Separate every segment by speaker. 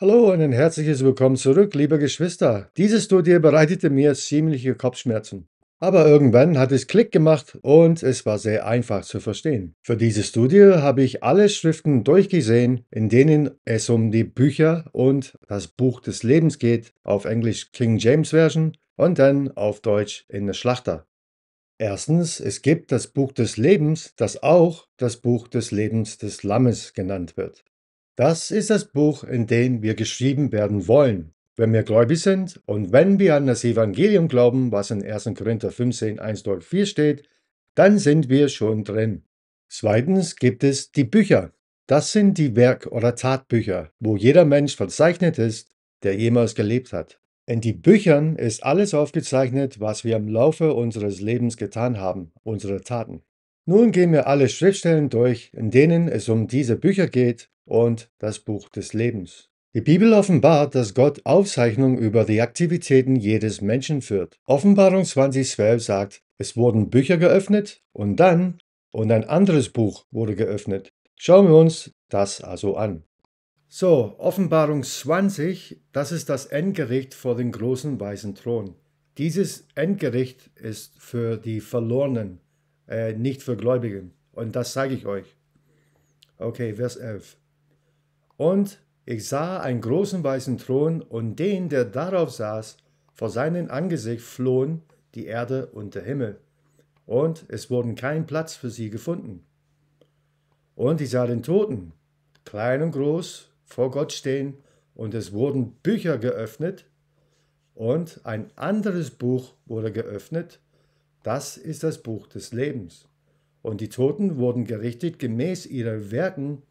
Speaker 1: Hallo und ein herzliches Willkommen zurück, liebe Geschwister. Diese Studie bereitete mir ziemliche Kopfschmerzen. Aber
Speaker 2: irgendwann hat es Klick gemacht und es war sehr einfach zu verstehen. Für diese Studie habe ich alle Schriften durchgesehen, in denen es um die Bücher und das Buch des Lebens geht, auf Englisch King James Version und dann auf Deutsch in der Schlachter. Erstens, es gibt das Buch des Lebens, das auch das Buch des Lebens des Lammes genannt wird. Das ist das Buch, in dem wir geschrieben werden wollen, wenn wir gläubig sind und wenn wir an das Evangelium glauben, was in 1. Korinther 15, 1 durch 4 steht, dann sind wir schon drin. Zweitens gibt es die Bücher. Das sind die Werk- oder Tatbücher, wo jeder Mensch verzeichnet ist, der jemals gelebt hat. In die Büchern ist alles aufgezeichnet, was wir im Laufe unseres Lebens getan haben, unsere Taten. Nun gehen wir alle Schriftstellen durch, in denen es um diese Bücher geht und das Buch des Lebens. Die Bibel offenbart, dass Gott Aufzeichnungen über die Aktivitäten jedes Menschen führt. Offenbarung 20.12 sagt, es wurden Bücher geöffnet und dann und ein anderes Buch wurde geöffnet. Schauen wir uns das also an. So, Offenbarung 20, das ist das Endgericht vor dem großen weißen Thron. Dieses Endgericht ist für die Verlorenen äh, nicht für Gläubigen. Und das zeige ich euch. Okay, Vers 11. Und ich sah einen großen weißen Thron und den, der darauf saß, vor seinem Angesicht flohen die Erde und der Himmel. Und es wurden kein Platz für sie gefunden. Und ich sah den Toten, klein und groß, vor Gott stehen, und es wurden Bücher geöffnet, und ein anderes Buch wurde geöffnet, das ist das Buch des Lebens. Und die Toten wurden gerichtet gemäß ihrer Werken,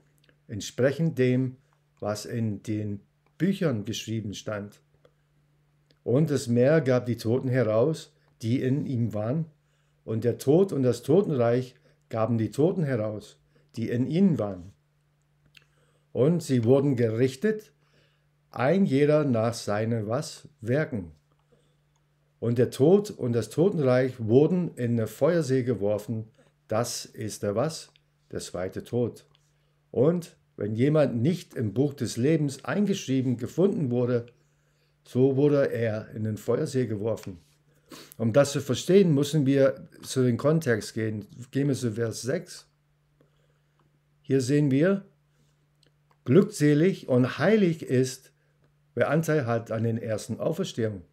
Speaker 2: entsprechend dem, was in den Büchern geschrieben stand. Und das Meer gab die Toten heraus, die in ihm waren, und der Tod und das Totenreich gaben die Toten heraus, die in ihnen waren. Und sie wurden gerichtet, ein jeder nach seinen was Werken. Und der Tod und das Totenreich wurden in eine Feuersee geworfen. Das ist der was? Der zweite Tod. Und wenn jemand nicht im Buch des Lebens eingeschrieben gefunden wurde, so wurde er in den Feuersee geworfen. Um das zu verstehen, müssen wir zu den Kontext gehen. Gehen wir zu Vers 6. Hier sehen wir, glückselig und heilig ist, wer Anteil hat an den ersten Auferstehungen.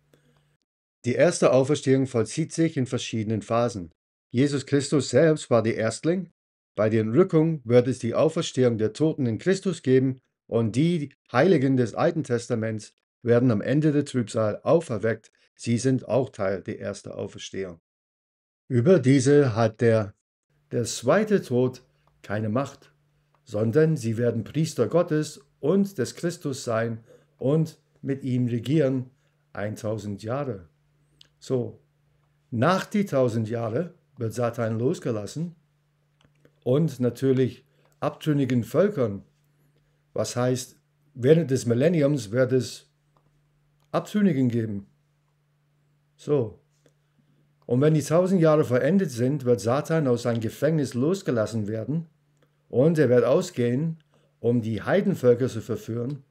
Speaker 2: Die erste Auferstehung vollzieht sich in verschiedenen Phasen. Jesus Christus selbst war der Erstling. Bei der Entrückung wird es die Auferstehung der Toten in Christus geben und die Heiligen des Alten Testaments werden am Ende der Trübsal auferweckt. Sie sind auch Teil der ersten Auferstehung. Über diese hat der, der zweite Tod keine Macht, sondern sie werden Priester Gottes und des Christus sein und mit ihm regieren 1000 Jahre. So, nach die tausend Jahre wird Satan losgelassen und natürlich abtrünnigen Völkern, was heißt, während des Millenniums wird es Abtrünnigen geben. So. Und wenn die tausend Jahre verendet sind, wird Satan aus seinem Gefängnis losgelassen werden und er wird ausgehen, um die Heidenvölker zu verführen,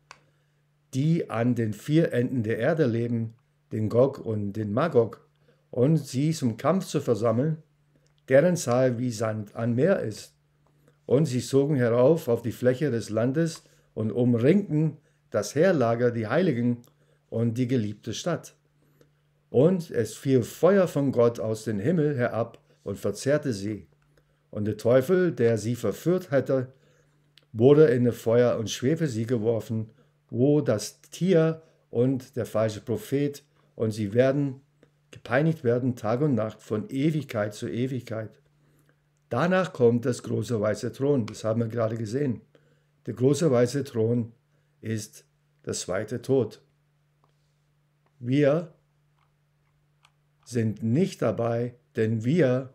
Speaker 2: die an den vier Enden der Erde leben, den Gog und den Magog, und sie zum Kampf zu versammeln, deren Zahl wie Sand an Meer ist. Und sie zogen herauf auf die Fläche des Landes und umringten das Heerlager, die Heiligen und die geliebte Stadt. Und es fiel Feuer von Gott aus dem Himmel herab und verzehrte sie. Und der Teufel, der sie verführt hatte, wurde in das Feuer und Schwefel sie geworfen, wo das Tier und der falsche Prophet und sie werden gepeinigt werden Tag und Nacht von Ewigkeit zu Ewigkeit. Danach kommt das große weiße Thron, das haben wir gerade gesehen. Der große weiße Thron ist das zweite Tod. Wir sind nicht dabei, denn wir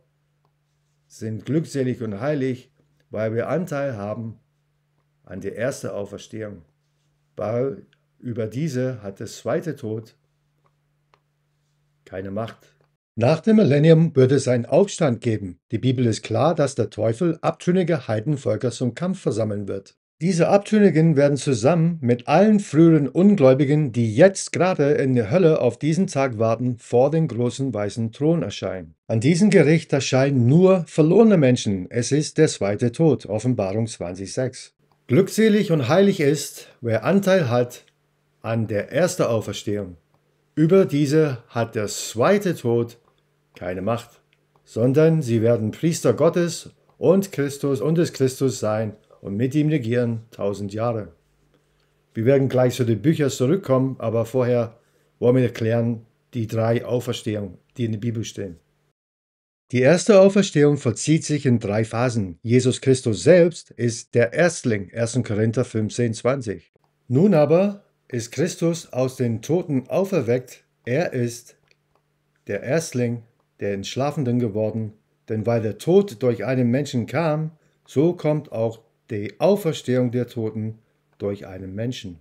Speaker 2: sind glückselig und heilig, weil wir Anteil haben an der ersten Auferstehung. Weil über diese hat das zweite Tod keine Macht. Nach dem Millennium wird es einen Aufstand geben. Die Bibel ist klar, dass der Teufel abtrünnige Heidenvölker zum Kampf versammeln wird. Diese Abtrünnigen werden zusammen mit allen früheren Ungläubigen, die jetzt gerade in der Hölle auf diesen Tag warten, vor den großen weißen Thron erscheinen. An diesem Gericht erscheinen nur verlorene Menschen. Es ist der zweite Tod, Offenbarung 20,6. Glückselig und heilig ist, wer Anteil hat an der ersten Auferstehung. Über diese hat der zweite Tod keine Macht, sondern sie werden Priester Gottes und Christus und des Christus sein und mit ihm regieren tausend Jahre. Wir werden gleich zu den Büchern zurückkommen, aber vorher wollen wir erklären die drei Auferstehungen, die in der Bibel stehen. Die erste Auferstehung vollzieht sich in drei Phasen. Jesus Christus selbst ist der Erstling, 1. Korinther 15, 20. Nun aber ist Christus aus den Toten auferweckt, er ist der Erstling der Entschlafenden geworden, denn weil der Tod durch einen Menschen kam, so kommt auch die Auferstehung der Toten durch einen Menschen.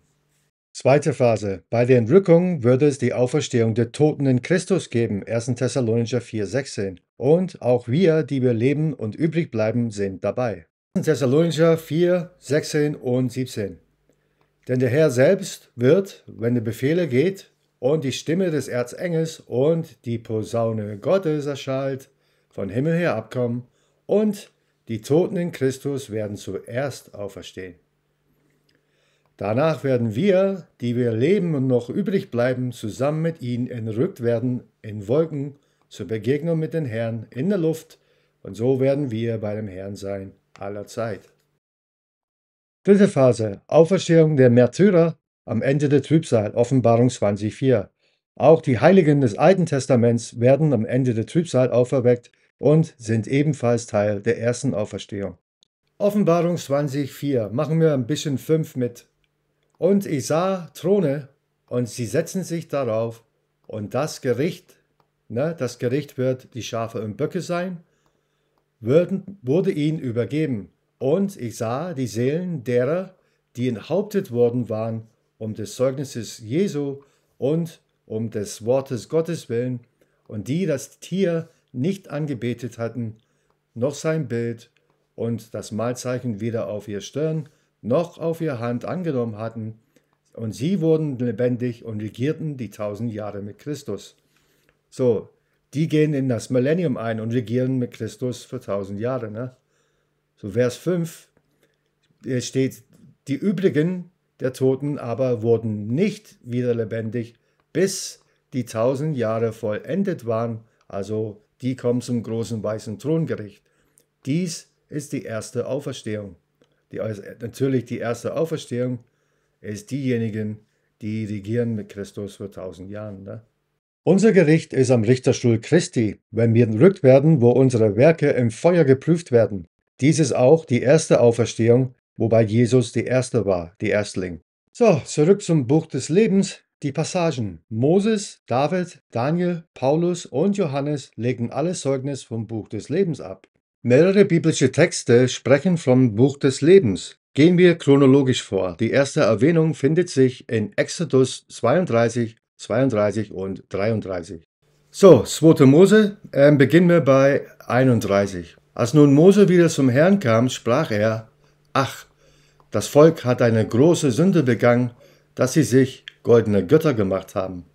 Speaker 2: Zweite Phase. Bei der Entrückung würde es die Auferstehung der Toten in Christus geben, 1. Thessalonicher 4,16. Und auch wir, die wir leben und übrig bleiben, sind dabei. 1. Thessalonicher 4, 16 und 17. Denn der Herr selbst wird, wenn der Befehle geht und die Stimme des Erzengels und die Posaune Gottes erschallt, von Himmel her abkommen und die Toten in Christus werden zuerst auferstehen. Danach werden wir, die wir leben und noch übrig bleiben, zusammen mit ihnen entrückt werden in Wolken zur Begegnung mit dem Herrn in der Luft, und so werden wir bei dem Herrn sein aller Zeit. Dritte Phase, Auferstehung der Märtyrer am Ende der Trübsal, Offenbarung 20,4. Auch die Heiligen des Alten Testaments werden am Ende der Trübsal auferweckt und sind ebenfalls Teil der ersten Auferstehung. Offenbarung 20,4. Machen wir ein bisschen 5 mit. Und ich sah Throne und sie setzen sich darauf und das Gericht, ne, das Gericht wird die Schafe und Böcke sein, würden, wurde ihnen übergeben und ich sah die Seelen derer, die enthauptet worden waren, um des Zeugnisses Jesu und um des Wortes Gottes willen, und die das Tier nicht angebetet hatten, noch sein Bild und das Malzeichen weder auf ihr Stirn noch auf ihr Hand angenommen hatten, und sie wurden lebendig und regierten die tausend Jahre mit Christus. So, die gehen in das Millennium ein und regieren mit Christus für tausend Jahre. Ne? So Vers 5 steht, die übrigen der Toten aber wurden nicht wieder lebendig, bis die tausend Jahre vollendet waren, also die kommen zum großen weißen Throngericht. Dies ist die erste Auferstehung. Die, also, natürlich die erste Auferstehung ist diejenigen, die regieren mit Christus vor tausend Jahren. Ne? Unser Gericht ist am Richterstuhl Christi, wenn wir entrückt werden, wo unsere Werke im Feuer geprüft werden. Dies ist auch die erste Auferstehung, wobei Jesus die Erste war, die Erstling. So, zurück zum Buch des Lebens. Die Passagen Moses, David, Daniel, Paulus und Johannes legen alles Zeugnis vom Buch des Lebens ab. Mehrere biblische Texte sprechen vom Buch des Lebens. Gehen wir chronologisch vor. Die erste Erwähnung findet sich in Exodus 32, 32 und 33. So, 2. Mose, äh, beginnen wir bei 31. Als nun Mose wieder zum Herrn kam, sprach er, Ach, das Volk hat eine große Sünde begangen, dass sie sich goldene Götter gemacht haben.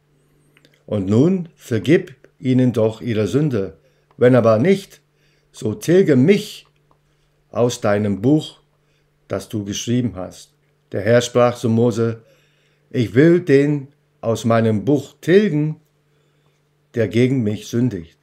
Speaker 2: Und nun vergib ihnen doch ihre Sünde, wenn aber nicht, so tilge mich aus deinem Buch, das du geschrieben hast. Der Herr sprach zu Mose, ich will den aus meinem Buch tilgen, der gegen mich sündigt.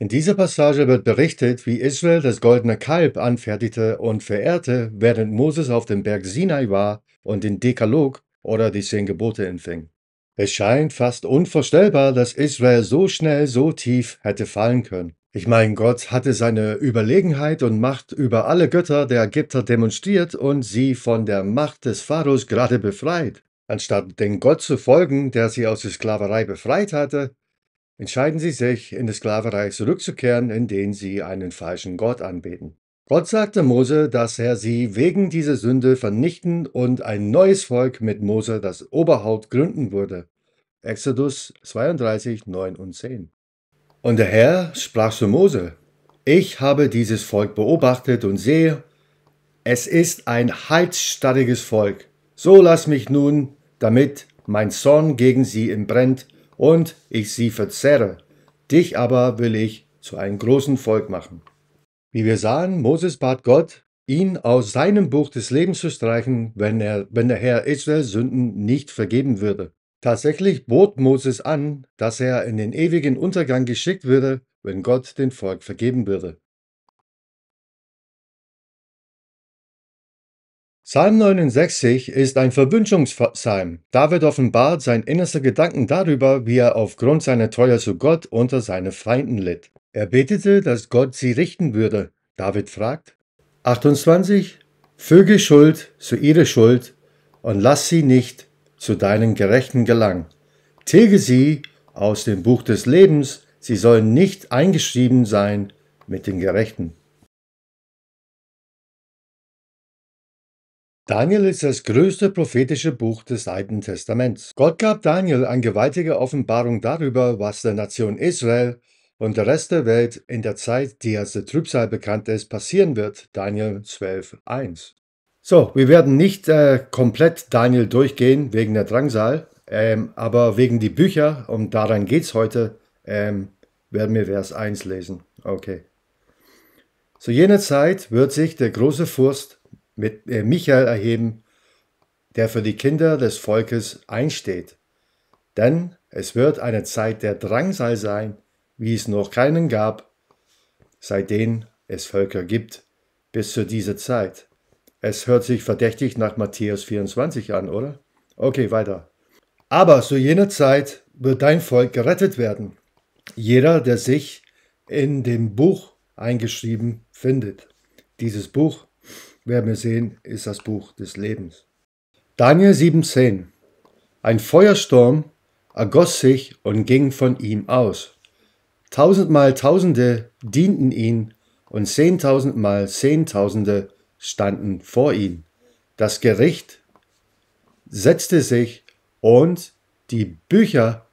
Speaker 2: In dieser Passage wird berichtet, wie Israel das goldene Kalb anfertigte und verehrte, während Moses auf dem Berg Sinai war und den Dekalog oder die zehn Gebote empfing. Es scheint fast unvorstellbar, dass Israel so schnell so tief hätte fallen können. Ich meine, Gott hatte seine Überlegenheit und Macht über alle Götter der Ägypter demonstriert und sie von der Macht des Pharaos gerade befreit. Anstatt dem Gott zu folgen, der sie aus der Sklaverei befreit hatte, entscheiden sie sich, in die Sklaverei zurückzukehren, indem sie einen falschen Gott anbeten. Gott sagte Mose, dass er sie wegen dieser Sünde vernichten und ein neues Volk mit Mose das Oberhaupt gründen würde. Exodus 32, 9 und 10. Und der Herr sprach zu Mose, ich habe dieses Volk beobachtet und sehe, es ist ein heizstarriges Volk. So lass mich nun, damit mein Zorn gegen sie entbrennt und ich sie verzerre. Dich aber will ich zu einem großen Volk machen. Wie wir sahen, Moses bat Gott, ihn aus seinem Buch des Lebens zu streichen, wenn, er, wenn der Herr Israel Sünden nicht vergeben würde.
Speaker 1: Tatsächlich bot Moses an, dass er in den ewigen Untergang geschickt würde, wenn Gott den Volk vergeben würde. Psalm 69 ist ein Verwünschungspsalm. David offenbart sein innerster
Speaker 2: Gedanken darüber, wie er aufgrund seiner Treue zu Gott unter seinen Feinden litt. Er betete, dass Gott sie richten würde. David fragt 28 Füge Schuld zu ihrer Schuld und lass sie nicht zu deinen Gerechten gelangen.
Speaker 1: Tilge sie aus dem Buch des Lebens, sie sollen nicht eingeschrieben sein mit den Gerechten. Daniel ist das größte prophetische Buch des Alten Testaments. Gott gab Daniel
Speaker 2: eine gewaltige Offenbarung darüber, was der Nation Israel und der Rest der Welt in der Zeit, die als der Trübsal bekannt ist, passieren wird. Daniel 12,1. So, wir werden nicht äh, komplett Daniel durchgehen wegen der Drangsal, ähm, aber wegen die Bücher, und daran geht es heute, ähm, werden wir Vers 1 lesen. Okay. Zu jener Zeit wird sich der große Fürst mit äh, Michael erheben, der für die Kinder des Volkes einsteht. Denn es wird eine Zeit der Drangsal sein, wie es noch keinen gab, seitdem es Völker gibt, bis zu dieser Zeit. Es hört sich verdächtig nach Matthäus 24 an, oder? Okay, weiter. Aber zu jener Zeit wird dein Volk gerettet werden. Jeder, der sich in dem Buch eingeschrieben findet. Dieses Buch werden wir sehen, ist das Buch des Lebens. Daniel 7,10 Ein Feuersturm ergoss sich und ging von ihm aus. Tausendmal Tausende dienten ihn und zehntausendmal Zehntausende standen vor ihm. Das Gericht setzte sich und die Bücher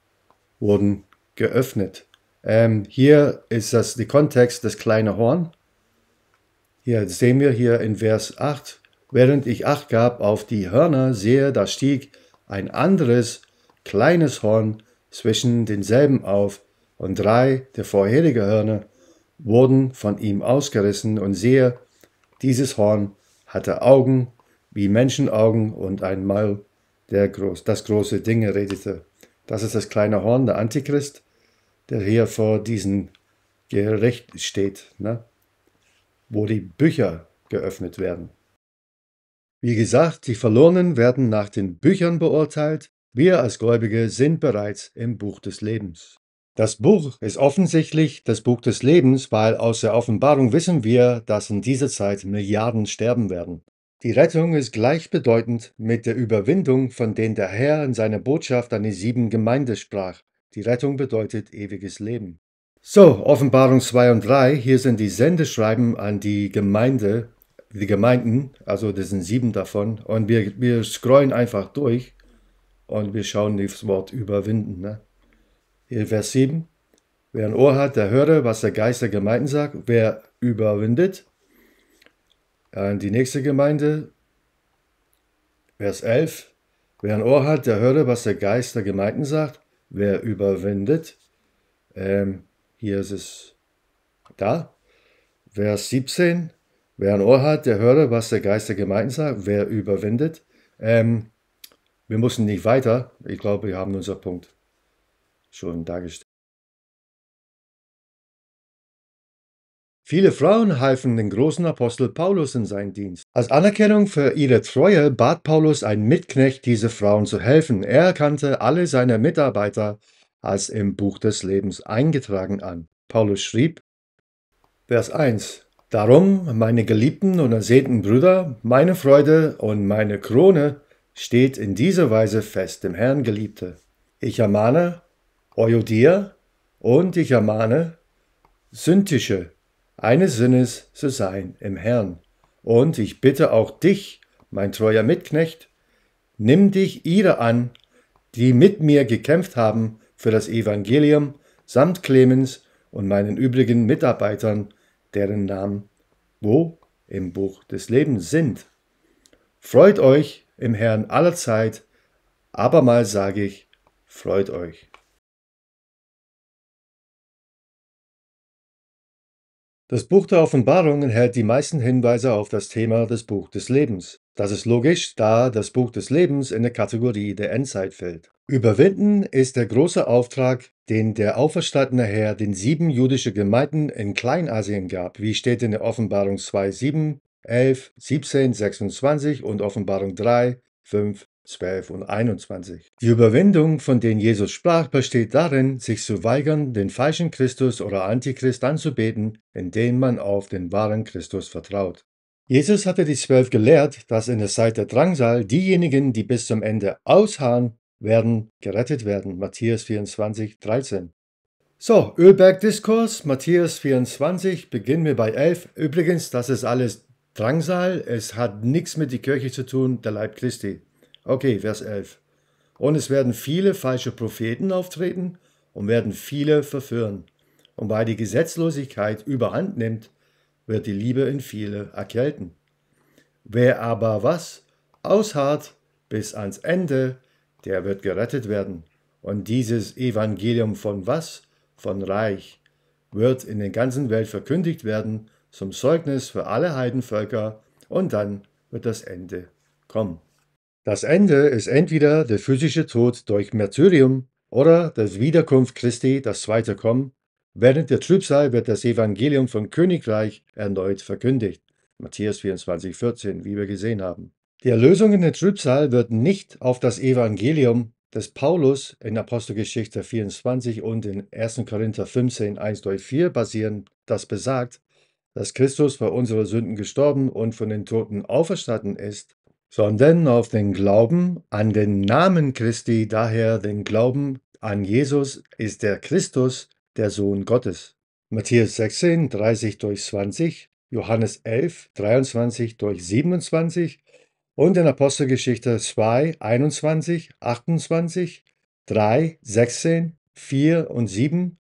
Speaker 2: wurden geöffnet. Ähm, hier ist das der Kontext des kleinen Horn. Hier sehen wir hier in Vers 8, während ich Acht gab auf die Hörner, sehe, da stieg ein anderes kleines Horn zwischen denselben auf, und drei der vorherigen Hörner wurden von ihm ausgerissen, und sehe, dieses Horn hatte Augen wie Menschenaugen und ein Maul, der groß, das große Dinge redete. Das ist das kleine Horn, der Antichrist, der hier vor diesem Gericht steht. Ne? wo die Bücher geöffnet werden. Wie gesagt, die Verlorenen werden nach den Büchern beurteilt, wir als Gläubige sind bereits im Buch des Lebens. Das Buch ist offensichtlich das Buch des Lebens, weil aus der Offenbarung wissen wir, dass in dieser Zeit Milliarden sterben werden. Die Rettung ist gleichbedeutend mit der Überwindung, von denen der Herr in seiner Botschaft an die sieben Gemeinde sprach. Die Rettung bedeutet ewiges Leben. So, Offenbarung 2 und 3, hier sind die Sendeschreiben an die Gemeinde, die Gemeinden, also das sind sieben davon. Und wir, wir scrollen einfach durch und wir schauen das Wort überwinden. Ne? Hier Vers 7. Wer ein Ohr hat, der höre, was der Geist der Gemeinden sagt. Wer überwindet, an die nächste Gemeinde, Vers 11. Wer ein Ohr hat, der höre, was der Geist der Gemeinden sagt. Wer überwindet, ähm, hier ist es da. Vers 17. Wer ein Ohr hat, der höre, was der Geist der Gemeinden
Speaker 1: sagt. Wer überwindet. Ähm, wir müssen nicht weiter. Ich glaube, wir haben unseren Punkt schon dargestellt. Viele Frauen halfen dem großen Apostel Paulus in seinen Dienst. Als Anerkennung
Speaker 2: für ihre Treue bat Paulus einen Mitknecht, diese Frauen zu helfen. Er kannte alle seine Mitarbeiter als im Buch des Lebens eingetragen an. Paulus schrieb, Vers 1, Darum, meine geliebten und ersehnten Brüder, meine Freude und meine Krone steht in dieser Weise fest im Herrn Geliebte. Ich ermahne Euodia und ich ermahne Syntische, eines Sinnes zu sein im Herrn. Und ich bitte auch dich, mein treuer Mitknecht, nimm dich ihrer an, die mit mir gekämpft haben für das Evangelium samt Clemens und meinen übrigen Mitarbeitern, deren Namen wo im Buch des Lebens sind.
Speaker 1: Freut euch im Herrn aller Zeit, aber mal sage ich, freut euch. Das Buch der Offenbarung enthält die meisten Hinweise auf das Thema des Buch des Lebens.
Speaker 2: Das ist logisch, da das Buch des Lebens in der Kategorie der Endzeit fällt. Überwinden ist der große Auftrag, den der auferstandene Herr den sieben jüdischen Gemeinden in Kleinasien gab, wie steht in der Offenbarung 2, 7, 11, 17, 26 und Offenbarung 3, 5, 12 und 21. Die Überwindung, von der Jesus sprach, besteht darin, sich zu weigern, den falschen Christus oder Antichrist anzubeten, indem man auf den wahren Christus vertraut. Jesus hatte die Zwölf gelehrt, dass in der Zeit der Drangsal diejenigen, die bis zum Ende ausharren, werden gerettet werden. Matthäus 24, 13. So, Ölberg-Diskurs, Matthäus 24, beginnen wir bei 11. Übrigens, das ist alles Drangsal, es hat nichts mit der Kirche zu tun, der Leib Christi. Okay, Vers 11. Und es werden viele falsche Propheten auftreten und werden viele verführen. Und weil die Gesetzlosigkeit überhand nimmt, wird die Liebe in viele erkälten. Wer aber was ausharrt bis ans Ende, der wird gerettet werden. Und dieses Evangelium von was? Von Reich wird in der ganzen Welt verkündigt werden zum Zeugnis für alle Heidenvölker und dann wird das Ende kommen. Das Ende ist entweder der physische Tod durch Märtyrium oder das Wiederkunft Christi, das zweite Kommen. Während der Trübsal wird das Evangelium vom Königreich erneut verkündigt. Matthäus 24, 14, wie wir gesehen haben. Die Erlösung in der Trübsal wird nicht auf das Evangelium des Paulus in Apostelgeschichte 24 und in 1. Korinther 15, 1 durch 4 basieren, das besagt, dass Christus für unsere Sünden gestorben und von den Toten auferstanden ist sondern auf den Glauben an den Namen Christi, daher den Glauben an Jesus ist der Christus, der Sohn Gottes. Matthäus 16, 30 durch 20, Johannes 11, 23 durch 27 und in Apostelgeschichte 2, 21, 28, 3, 16, 4 und 7,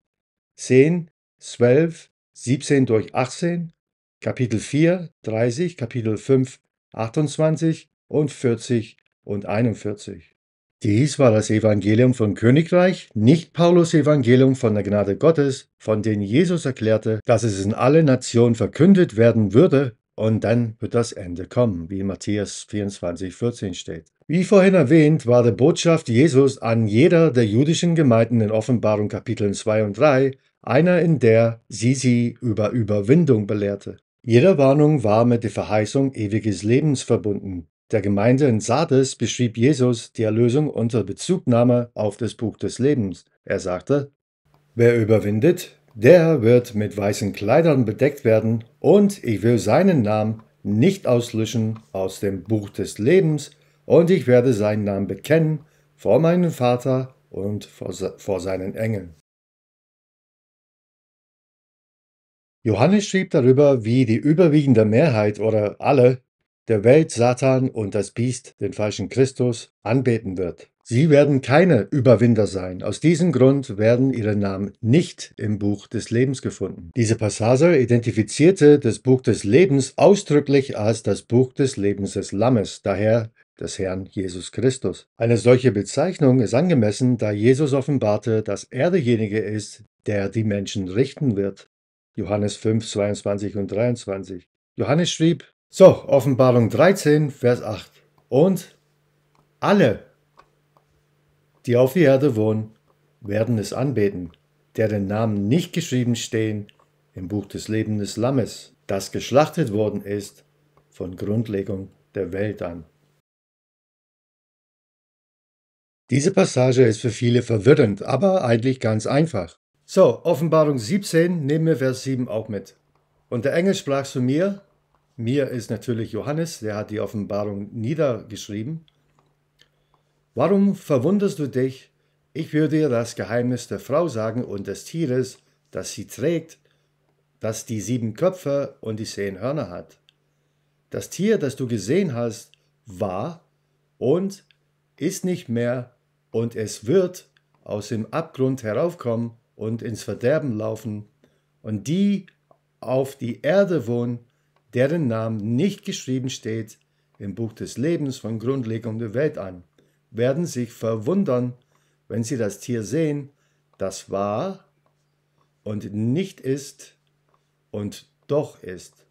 Speaker 2: 10, 12, 17 durch 18, Kapitel 4, 30, Kapitel 5, 28, und 40 und 41. Dies war das Evangelium vom Königreich, nicht Paulus Evangelium von der Gnade Gottes, von dem Jesus erklärte, dass es in alle Nationen verkündet werden würde und dann wird das Ende kommen, wie in Matthäus 24, 14 steht. Wie vorhin erwähnt, war die Botschaft Jesus an jeder der jüdischen Gemeinden in Offenbarung Kapiteln 2 und 3 einer, in der sie sie über Überwindung belehrte. Jede Warnung war mit der Verheißung ewiges Lebens verbunden, der Gemeinde in Sardes beschrieb Jesus die Erlösung unter Bezugnahme auf das Buch des Lebens. Er sagte, Wer überwindet, der wird mit weißen Kleidern bedeckt werden, und ich will seinen Namen nicht auslöschen aus dem
Speaker 1: Buch des Lebens, und ich werde seinen Namen bekennen vor meinem Vater und vor, vor seinen Engeln. Johannes schrieb darüber, wie die überwiegende Mehrheit oder alle der Welt Satan
Speaker 2: und das Biest, den falschen Christus, anbeten wird. Sie werden keine Überwinder sein. Aus diesem Grund werden ihre Namen nicht im Buch des Lebens gefunden. Diese Passage identifizierte das Buch des Lebens ausdrücklich als das Buch des Lebens des Lammes, daher des Herrn Jesus Christus. Eine solche Bezeichnung ist angemessen, da Jesus offenbarte, dass er derjenige ist, der die Menschen richten wird. Johannes 5, 22 und 23. Johannes schrieb, so, Offenbarung 13, Vers 8. Und alle, die auf der Erde wohnen, werden es anbeten, deren Namen nicht geschrieben stehen im Buch
Speaker 1: des Lebens des Lammes, das geschlachtet worden ist von Grundlegung der Welt an. Diese Passage ist für viele verwirrend, aber eigentlich ganz einfach. So, Offenbarung 17 nehmen wir Vers 7 auch
Speaker 2: mit. Und der Engel sprach zu mir, mir ist natürlich Johannes, der hat die Offenbarung niedergeschrieben. Warum verwunderst du dich? Ich würde dir das Geheimnis der Frau sagen und des Tieres, das sie trägt, das die sieben Köpfe und die zehn Hörner hat. Das Tier, das du gesehen hast, war und ist nicht mehr und es wird aus dem Abgrund heraufkommen und ins Verderben laufen. Und die auf die Erde wohnen, deren Namen nicht geschrieben steht im Buch des Lebens von Grundlegung der Welt an, werden sich verwundern, wenn sie das Tier sehen, das war und nicht ist und doch ist.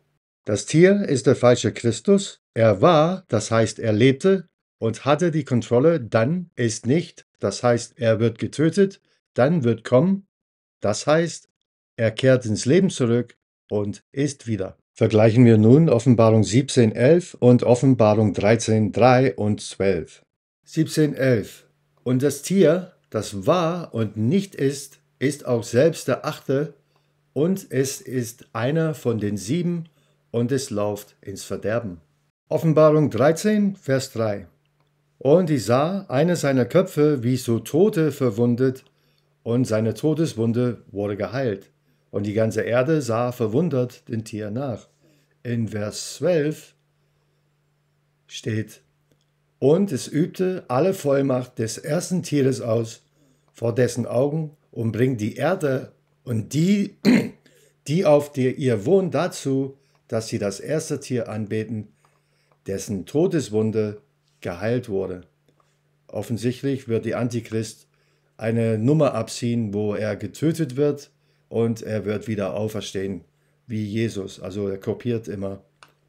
Speaker 2: Das Tier ist der falsche Christus. Er war, das heißt, er lebte und hatte die Kontrolle, dann ist nicht, das heißt, er wird getötet, dann wird kommen, das heißt, er kehrt ins Leben zurück und ist wieder. Vergleichen wir nun Offenbarung 17.11 und Offenbarung 13.3 und 12. 17.11 Und das Tier, das war und nicht ist, ist auch selbst der Achte, und es ist einer von den sieben, und es lauft ins Verderben. Offenbarung 13, Vers 3 Und ich sah eine seiner Köpfe wie so Tote verwundet, und seine Todeswunde wurde geheilt. Und die ganze Erde sah verwundert den Tier nach. In Vers 12 steht, und es übte alle Vollmacht des ersten Tieres aus, vor dessen Augen und bringt die Erde und die, die auf der ihr wohnt, dazu, dass sie das erste Tier anbeten, dessen Todeswunde geheilt wurde. Offensichtlich wird die Antichrist eine Nummer abziehen, wo er getötet wird und er wird wieder auferstehen wie Jesus. Also er kopiert immer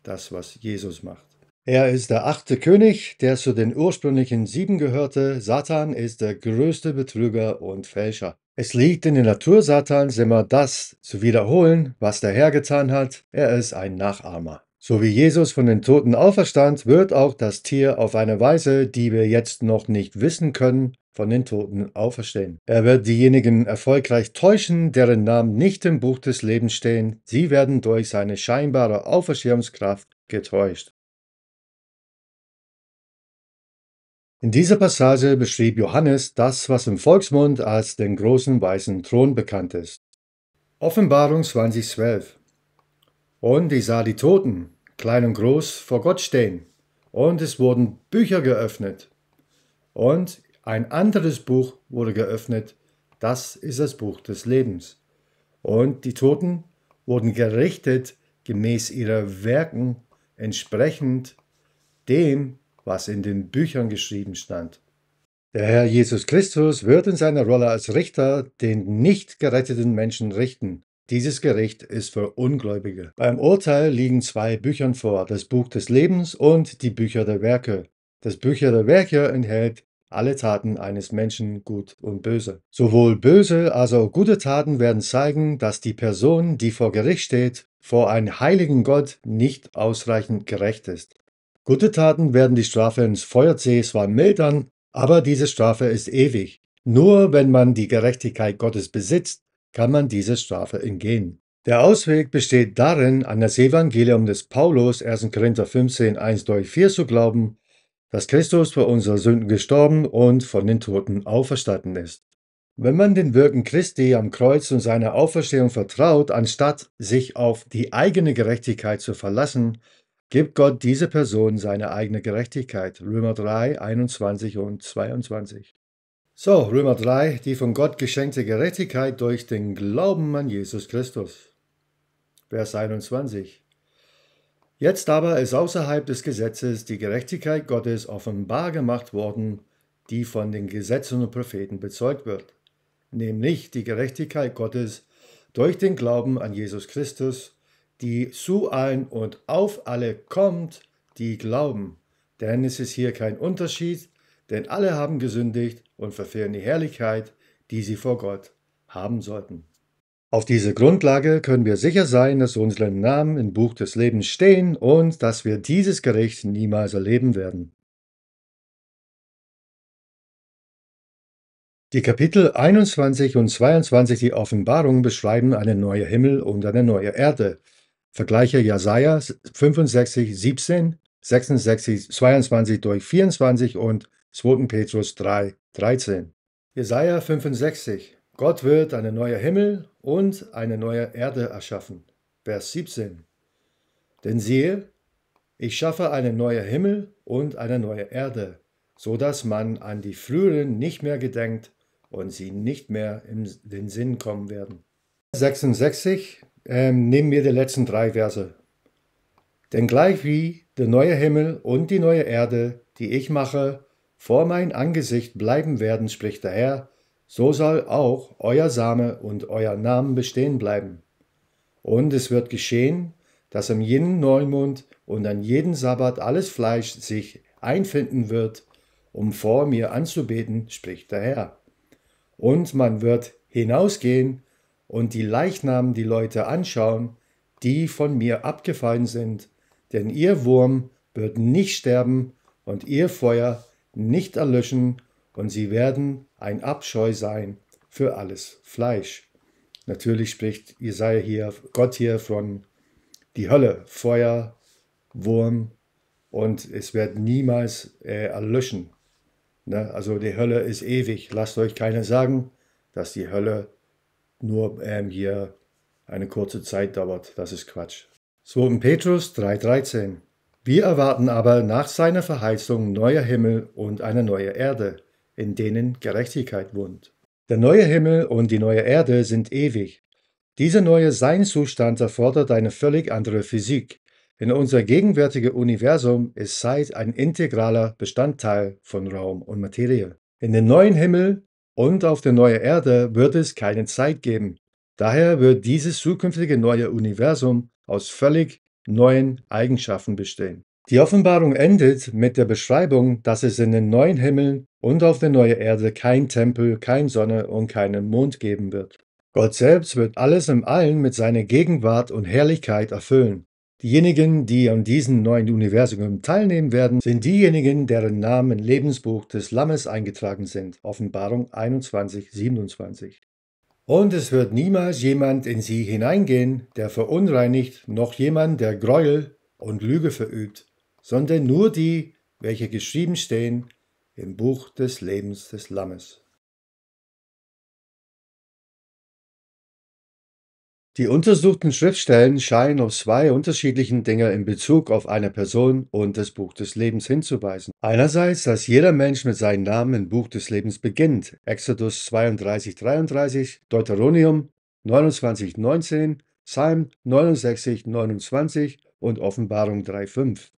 Speaker 2: das, was Jesus macht. Er ist der achte König, der zu den ursprünglichen sieben gehörte. Satan ist der größte Betrüger und Fälscher. Es liegt in der Natur Satans immer das zu wiederholen, was der Herr getan hat. Er ist ein Nachahmer. So wie Jesus von den Toten auferstand, wird auch das Tier auf eine Weise, die wir jetzt noch nicht wissen können, von den Toten auferstehen. Er wird diejenigen erfolgreich täuschen, deren Namen nicht im Buch des Lebens stehen.
Speaker 1: Sie werden durch seine scheinbare Auferstehungskraft getäuscht. In dieser Passage beschrieb Johannes das, was im
Speaker 2: Volksmund als den großen weißen Thron bekannt ist. Offenbarung 20,12 Und ich sah die Toten, klein und groß, vor Gott stehen, und es wurden Bücher geöffnet. Und ein anderes Buch wurde geöffnet, das ist das Buch des Lebens. Und die Toten wurden gerichtet gemäß ihrer Werken, entsprechend dem, was in den Büchern geschrieben stand. Der Herr Jesus Christus wird in seiner Rolle als Richter den nicht geretteten Menschen richten. Dieses Gericht ist für Ungläubige. Beim Urteil liegen zwei Büchern vor, das Buch des Lebens und die Bücher der Werke. Das Bücher der Werke enthält alle Taten eines Menschen gut und böse. Sowohl böse als auch gute Taten werden zeigen, dass die Person, die vor Gericht steht, vor einem heiligen Gott nicht ausreichend gerecht ist. Gute Taten werden die Strafe ins Feuersee zwar mildern, aber diese Strafe ist ewig. Nur wenn man die Gerechtigkeit Gottes besitzt, kann man diese Strafe entgehen. Der Ausweg besteht darin, an das Evangelium des Paulus 1. Korinther 15, 1 durch 4 zu glauben dass Christus für unsere Sünden gestorben und von den Toten auferstanden ist. Wenn man den Wirken Christi am Kreuz und seiner Auferstehung vertraut, anstatt sich auf die eigene Gerechtigkeit zu verlassen, gibt Gott diese Person seine eigene Gerechtigkeit. Römer 3, 21 und 22. So, Römer 3, die von Gott geschenkte Gerechtigkeit durch den Glauben an Jesus Christus. Vers 21. Jetzt aber ist außerhalb des Gesetzes die Gerechtigkeit Gottes offenbar gemacht worden, die von den Gesetzen und Propheten bezeugt wird, nämlich die Gerechtigkeit Gottes durch den Glauben an Jesus Christus, die zu allen und auf alle kommt, die glauben. Denn es ist hier kein Unterschied, denn alle haben gesündigt und verfehlen die Herrlichkeit, die sie vor Gott haben sollten. Auf diese Grundlage können wir sicher sein,
Speaker 1: dass unsere Namen im Buch des Lebens stehen und dass wir dieses Gericht niemals erleben werden. Die Kapitel 21 und 22 die Offenbarung beschreiben einen neuen Himmel und eine neue
Speaker 2: Erde. Vergleiche Jesaja 65, 17, 66, 22 durch 24 und 2. Petrus 3, 13. Jesaja 65. Gott wird einen neuen Himmel und eine neue Erde erschaffen. Vers 17. Denn siehe, ich schaffe einen neuen Himmel und eine neue Erde, so dass man an die früheren nicht mehr gedenkt und sie nicht mehr in den Sinn kommen werden. 66. Ähm, nehmen wir die letzten drei Verse. Denn gleichwie der neue Himmel und die neue Erde, die ich mache, vor mein Angesicht bleiben werden, spricht der Herr, so soll auch euer Same und euer Namen bestehen bleiben. Und es wird geschehen, dass am jenen Neumond und an jeden Sabbat alles Fleisch sich einfinden wird, um vor mir anzubeten, spricht der Herr. Und man wird hinausgehen und die Leichnamen die Leute anschauen, die von mir abgefallen sind, denn ihr Wurm wird nicht sterben und ihr Feuer nicht erlöschen und sie werden ein Abscheu sein für alles Fleisch. Natürlich spricht Jesaja hier, Gott hier von die Hölle, Feuer, Wurm und es wird niemals äh, erlöschen. Ne? Also die Hölle ist ewig. Lasst euch keiner sagen, dass die Hölle nur ähm, hier eine kurze Zeit dauert. Das ist Quatsch. So in Petrus 3,13 Wir erwarten aber nach seiner Verheißung neuer Himmel und eine neue Erde in denen Gerechtigkeit wohnt. Der neue Himmel und die neue Erde sind ewig. Dieser neue Seinzustand erfordert eine völlig andere Physik. In unser gegenwärtiges Universum ist Zeit ein integraler Bestandteil von Raum und Materie. In dem neuen Himmel und auf der neuen Erde wird es keine Zeit geben. Daher wird dieses zukünftige neue Universum aus völlig neuen Eigenschaften bestehen. Die Offenbarung endet mit der Beschreibung, dass es in den neuen Himmeln und auf der neuen Erde kein Tempel, keine Sonne und keinen Mond geben wird. Gott selbst wird alles im Allen mit seiner Gegenwart und Herrlichkeit erfüllen. Diejenigen, die an diesem neuen Universum teilnehmen werden, sind diejenigen, deren Namen im Lebensbuch des Lammes eingetragen sind. Offenbarung 21, 27. Und es wird niemals jemand in sie hineingehen, der verunreinigt, noch jemand, der Gräuel und Lüge verübt sondern nur die,
Speaker 1: welche geschrieben stehen im Buch des Lebens des Lammes. Die untersuchten Schriftstellen scheinen auf zwei unterschiedlichen Dinge in Bezug auf eine Person und das Buch des Lebens
Speaker 2: hinzuweisen. Einerseits, dass jeder Mensch mit seinem Namen im Buch des Lebens beginnt. Exodus 32, 33, Deuteronium 29, 19, Psalm 69, 29 und Offenbarung 3,5.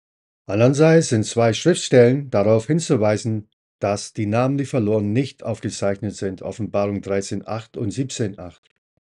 Speaker 2: Andererseits sind zwei Schriftstellen darauf hinzuweisen, dass die Namen die verloren nicht aufgezeichnet sind, Offenbarung 13.8 und 17.8.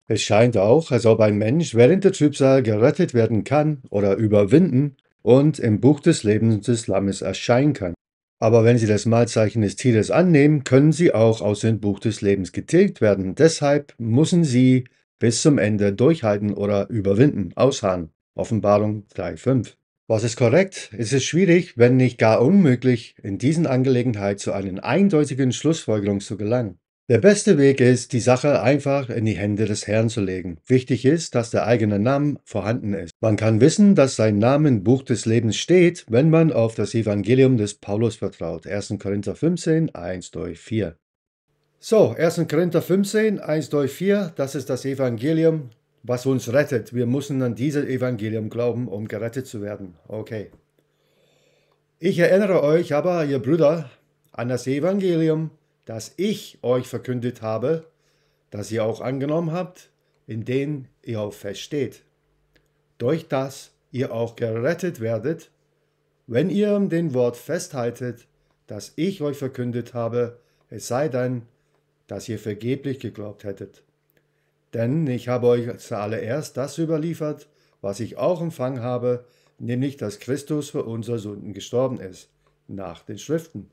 Speaker 2: Es scheint auch, als ob ein Mensch während der Trübsal gerettet werden kann oder überwinden und im Buch des Lebens des Lammes erscheinen kann. Aber wenn sie das Malzeichen des Tieres annehmen, können sie auch aus dem Buch des Lebens getilgt werden. Deshalb müssen sie bis zum Ende durchhalten oder überwinden, ausharren. Offenbarung 3,5. Was ist korrekt? Es ist schwierig, wenn nicht gar unmöglich, in diesen Angelegenheiten zu einer eindeutigen Schlussfolgerung zu gelangen. Der beste Weg ist, die Sache einfach in die Hände des Herrn zu legen. Wichtig ist, dass der eigene Name vorhanden ist. Man kann wissen, dass sein Name im Buch des Lebens steht, wenn man auf das Evangelium des Paulus vertraut. 1. Korinther 15, 1 durch 4. So, 1. Korinther 15, 1 durch 4, das ist das Evangelium was uns rettet. Wir müssen an dieses Evangelium glauben, um gerettet zu werden. Okay. Ich erinnere euch aber, ihr Brüder, an das Evangelium, das ich euch verkündet habe, das ihr auch angenommen habt, in dem ihr auch versteht, durch das ihr auch gerettet werdet, wenn ihr den Wort festhaltet, das ich euch verkündet habe, es sei denn, dass ihr vergeblich geglaubt hättet. Denn ich habe euch zuallererst das überliefert, was ich auch empfangen habe, nämlich dass Christus für unsere Sünden gestorben ist, nach den Schriften,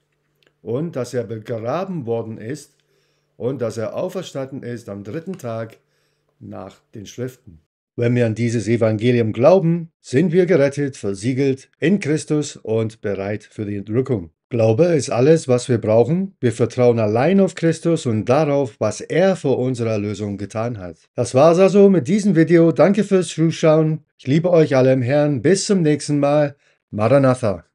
Speaker 2: und dass er begraben worden ist und dass er auferstanden ist am dritten Tag nach den Schriften. Wenn wir an dieses Evangelium glauben, sind wir gerettet, versiegelt in Christus und bereit für die Entrückung. Glaube ist alles, was wir brauchen. Wir vertrauen allein auf Christus und darauf, was er vor unserer Lösung getan hat. Das war's also mit diesem Video. Danke fürs Zuschauen.
Speaker 1: Ich liebe euch alle im Herrn. Bis zum nächsten Mal. Maranatha.